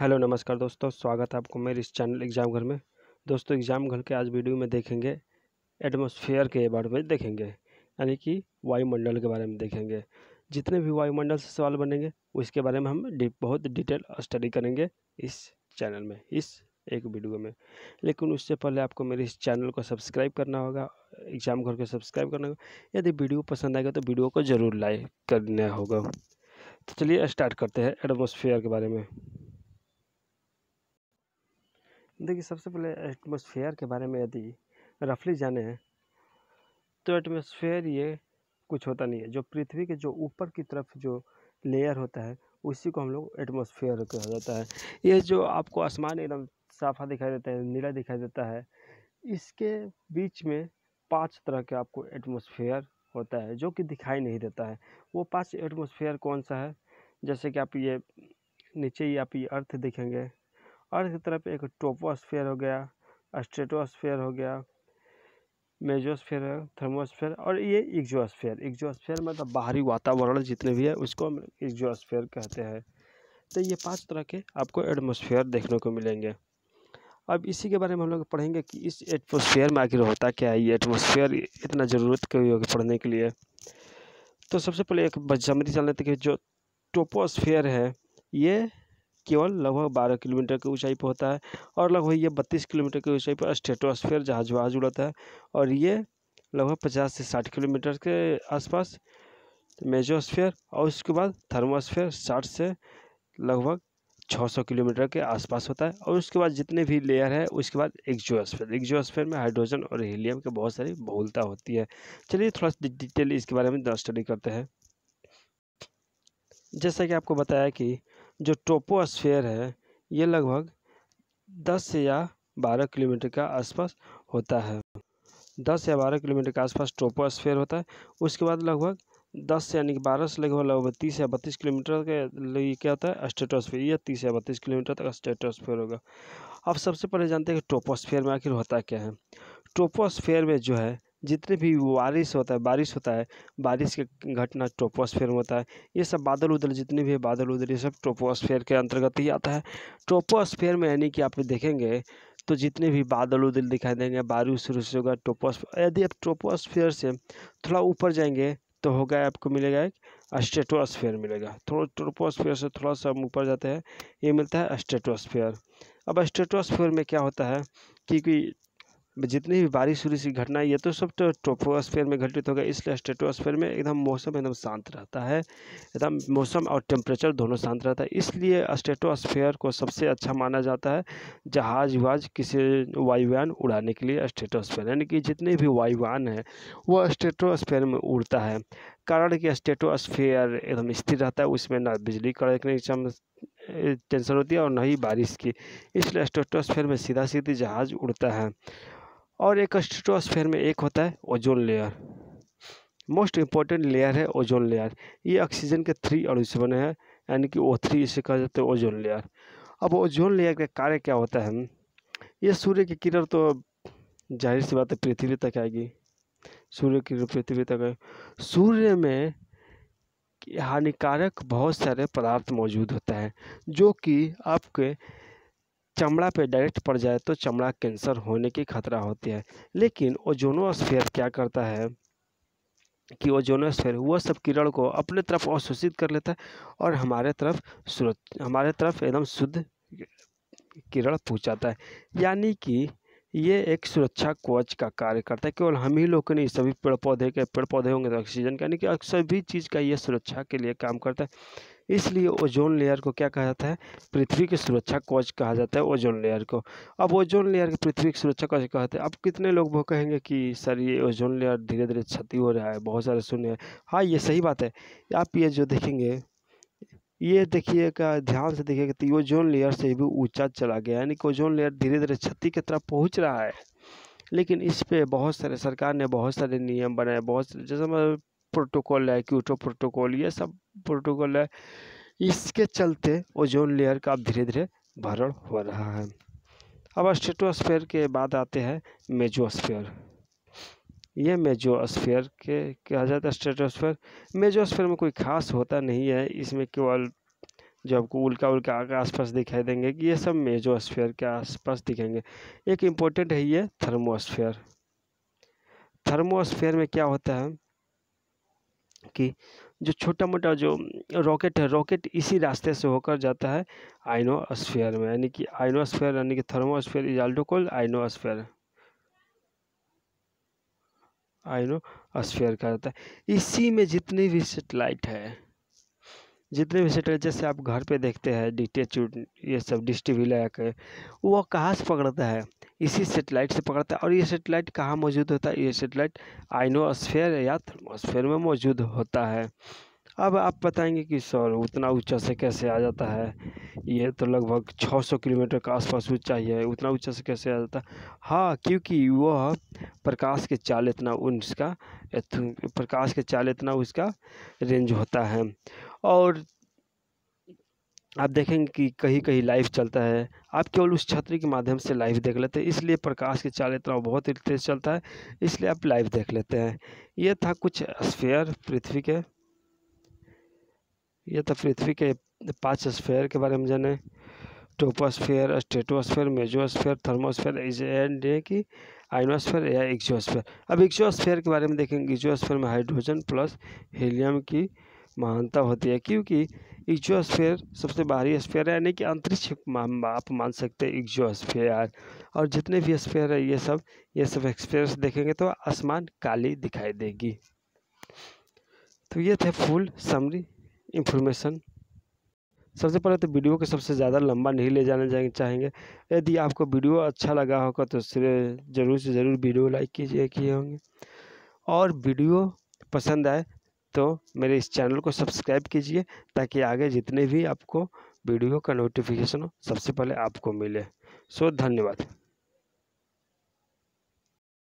hello नमस्कार दोस्तों स्वागत है आपको मेरे इस चैनल एग्ज़ाम घर में दोस्तों एग्ज़ाम घर के आज वीडियो में देखेंगे एटमॉस्फेयर के बारे में देखेंगे यानी कि वायुमंडल के बारे में देखेंगे जितने भी वायुमंडल से सवाल बनेंगे उसके बारे में हम डी, बहुत डिटेल स्टडी करेंगे इस चैनल में इस एक वीडियो में लेकिन उससे पहले आपको मेरे इस चैनल को सब्सक्राइब करना होगा एग्ज़ाम घर को सब्सक्राइब करना होगा यदि वीडियो पसंद आएगा तो वीडियो को ज़रूर लाइक करना होगा तो चलिए स्टार्ट करते हैं एटमोसफेयर के बारे में देखिए सबसे पहले एटमोसफेयर के बारे में यदि रफली जाने तो एटमोसफेयर ये कुछ होता नहीं है जो पृथ्वी के जो ऊपर की तरफ जो लेयर होता है उसी को हम लोग एटमोसफेयर कहा जाता है ये जो आपको आसमान एकदम साफा दिखाई देता है नीला दिखाई देता है इसके बीच में पांच तरह के आपको एटमोसफेयर होता है जो कि दिखाई नहीं देता है वो पांच एटमोसफेयर कौन सा है जैसे कि आप ये नीचे ही आप ये अर्थ देखेंगे अर्थ की तरफ एक टोपोस्फेयर हो गया अस्ट्रेटोस्फेयर हो गया मेजोस्फेयर गया थर्मोस्फेयर और ये एग्जोस्फेयर एग्जोस्फेयर मतलब बाहरी वातावरण जितने भी है उसको हम एग्जोस्फेयर कहते हैं तो ये पांच तरह के आपको एटमोसफेयर देखने को मिलेंगे अब इसी के बारे में हम लोग पढ़ेंगे कि इस एटमोसफेयर में आखिर होता क्या है ये एटमोसफेयर इतना ज़रूरत क्यों होगी पढ़ने के लिए तो सबसे पहले एक बजमरी जान लेते जो टोपोस्फेयर है ये केवल लगभग बारह किलोमीटर की ऊंचाई पर होता है और लगभग ये बत्तीस किलोमीटर की ऊंचाई पर स्टेटोस्फेयर जहाज वहाज उड़ाता है और ये लगभग पचास से साठ किलोमीटर के आसपास मेजोस्फेयर और उसके बाद थर्मोस्फेयर साठ से लगभग 600 किलोमीटर के आसपास होता है और उसके बाद जितने भी लेयर है उसके बाद एक्जोस्फेयर एक्जोस्फेयर में हाइड्रोजन और हीलियम की बहुत सारी बहुलता होती है चलिए थोड़ा सा डिटेल इसके बारे में स्टडी करते हैं जैसा कि आपको बताया कि जो स्फेयर है ये लगभग दस या बारह किलोमीटर का आसपास होता है दस या बारह किलोमीटर के आसपास स्फेयर होता है उसके बाद लगभग दस से यानी कि बारह से लगभग लगभग तीस या बत्तीस किलोमीटर के लिए क्या होता है स्टेटोस्फेयर या तीस या बत्तीस किलोमीटर तक स्टेटोस्फेयर होगा अब सबसे पहले जानते हैं कि टोपोस्फेयर में आखिर होता क्या है टोपोस्फेयर में जो है जितने भी बारिश होता है बारिश होता है बारिश के घटना ट्रोपोस्फेयर में होता है ये सब बादल उदल जितने भी बादल उदल ये सब ट्रोपोस्फेयर के अंतर्गत ही आता है ट्रोपोस्फेयर में यानी कि आप देखेंगे तो जितने भी बादल उदल दिखाई देंगे बारिश शुरू से होगा टोपोस्फेयर यदि आप ट्रोपोस्फेयर से थोड़ा ऊपर जाएंगे तो होगा आपको मिलेगा एक स्टेटोस्फेयर मिलेगा थोड़ा ट्रोपोस्फेयर से थोड़ा सा हम ऊपर जाते हैं ये मिलता है स्टेटोस्फेयर अब स्टेटोस्फेयर में क्या होता है क्योंकि जितनी भी बारिश उरिश की घटना ये तो सब तो टोपोस्फेयर में घटित होगा इसलिए स्टेटोस्फेयर में एकदम मौसम एकदम शांत रहता है एकदम मौसम और टेम्परेचर दोनों शांत रहता है इसलिए स्टेटोस्फेयर को सबसे अच्छा माना जाता है जहाज वहाज किसी वायुवान उड़ाने के लिए स्टेटोस्फेयर यानी कि जितने भी वायुवान हैं वह स्टेटोस्फेयर में उड़ता है कारण कि स्टेटोस्फेयर एकदम स्थिर रहता है उसमें ना बिजली कड़कने की टेंशन होती है और ना ही बारिश की इसलिए स्टेटोस्फेयर में सीधा सीधी जहाज़ उड़ता है और एक स्ट्रेटोस्फेयर में एक होता है ozone layer most important layer है ओजोन लेयर ये ऑक्सीजन के थ्री से बने हैं यानी कि ओ थ्री इसे कहा जाता है ओजोन लेयर अब ओजोन लेयर का कार्य क्या होता है ये सूर्य की किरण तो जाहिर सी बात है पृथ्वी तक आएगी सूर्य की किरण पृथ्वी तक आएगी सूर्य में हानिकारक बहुत सारे पदार्थ मौजूद होते हैं जो कि आपके चमड़ा पे डायरेक्ट पड़ जाए तो चमड़ा कैंसर होने की खतरा होती है लेकिन ओजोनोस्फेयर क्या करता है कि ओजोनोस्फेयर वह सब किरण को अपने तरफ अवशोषित कर लेता है और हमारे तरफ हमारे तरफ एकदम शुद्ध किरण पहुँचाता है यानी कि ये एक सुरक्षा कोच का कार्य करता है केवल हम ही लोग के नहीं सभी पेड़ पौधे के पेड़ पौधे होंगे तो ऑक्सीजन का यानी कि सभी चीज़ का ये सुरक्षा के लिए काम करता है इसलिए ओजोन लेयर को क्या कहा जाता है पृथ्वी की सुरक्षा कोच कहा जाता है ओजोन लेयर को अब ओजोन लेयर की पृथ्वी की सुरक्षा कोच कहते हैं अब कितने लोग वो कहेंगे कि सर ये ओजोन लेयर धीरे धीरे क्षति हो रहा है बहुत सारे सुन रहे हैं हाँ ये सही बात है आप ये जो देखेंगे ये देखिएगा ध्यान से देखिएगा तो ओजोन लेयर से भी ऊंचा चला गया यानी कि ओजोन लेयर धीरे धीरे क्षति की तरफ पहुंच रहा है लेकिन इस पे बहुत सारे सरकार ने बहुत सारे नियम बनाए बहुत सारे जैसे प्रोटोकॉल है क्यूटो प्रोटोकॉल ये सब प्रोटोकॉल है इसके चलते ओजोन लेयर का अब धीरे धीरे भरण हो रहा है अब स्टेटोस्फेयर के बाद आते हैं मेजोस्फेयर ये मेजोस्फेयर के कहा जाता है स्ट्रेटोस्फेयर मेजोस्फेयर में कोई खास होता नहीं है इसमें केवल जो आपको उल्का उल्का आसपास दिखाई देंगे कि ये सब मेजोस्फेयर के आसपास दिखेंगे एक इम्पोर्टेंट है ये थर्मोस्फेयर थर्मोस्फेयर में क्या होता है कि जो छोटा मोटा जो रॉकेट है रॉकेट इसी रास्ते से होकर जाता है आइनोस्फेयर में यानी कि आइनोस्फेयर यानी कि thermosphere is also called ionosphere ionosphere कहा जाता है इसी में जितनी भी सेटेलाइट है जितने भी सेटेलाइट जैसे आप घर पे देखते हैं डी ये सब डिश टी वी वो कहाँ से पकड़ता है इसी सेटेलाइट से पकड़ता है और ये सेटेलाइट कहाँ मौजूद होता है ये सेटेलाइट आइनोस्फेयर या थर्मोस्फेयर में मौजूद होता है अब आप बताएंगे कि सर उतना ऊंचा से कैसे आ जाता है ये तो लगभग 600 किलोमीटर के आसपास ऊंचा ही है उतना ऊंचा से कैसे आ जाता है हाँ क्योंकि वह प्रकाश के चाल इतना उसका प्रकाश के चाल इतना उसका रेंज होता है और आप देखेंगे कि कहीं कहीं लाइव चलता है आप केवल उस छतरी के माध्यम से लाइव देख लेते हैं इसलिए प्रकाश के चाल इतना बहुत ही तेज चलता है इसलिए आप लाइव देख लेते हैं ये था कुछ स्फेयर पृथ्वी के यह तो पृथ्वी के पाँच स्फेयर के बारे में जाने टोपोस्फेयर स्टेटोस्फेयर मेजोस्फेयर थर्मोस्फेयर यानी कि आइनोस्फेयर या एक्जोस्फेयर अब एक्जोस्फेयर के बारे में देखेंगे इक्जोस्फेयर में हाइड्रोजन प्लस हीलियम की महानता होती है क्योंकि इक्जोस्फेयर सबसे बाहरी स्फेयर है यानी कि अंतरिक्ष आप मान सकते हैं इक्जोस्फेयर और जितने भी स्फेयर है ये सब ये सब एक्सपेयर देखेंगे तो आसमान काली दिखाई देगी तो ये थे फुल समरी इन्फॉर्मेशन सबसे पहले तो वीडियो को सबसे ज़्यादा लंबा नहीं ले जाना चाहेंगे यदि आपको वीडियो अच्छा लगा होगा तो ज़रूर से ज़रूर वीडियो लाइक कीजिए किए होंगे और वीडियो पसंद आए तो मेरे इस चैनल को सब्सक्राइब कीजिए ताकि आगे जितने भी आपको वीडियो का नोटिफिकेशन हो सबसे पहले आपको मिले सो धन्यवाद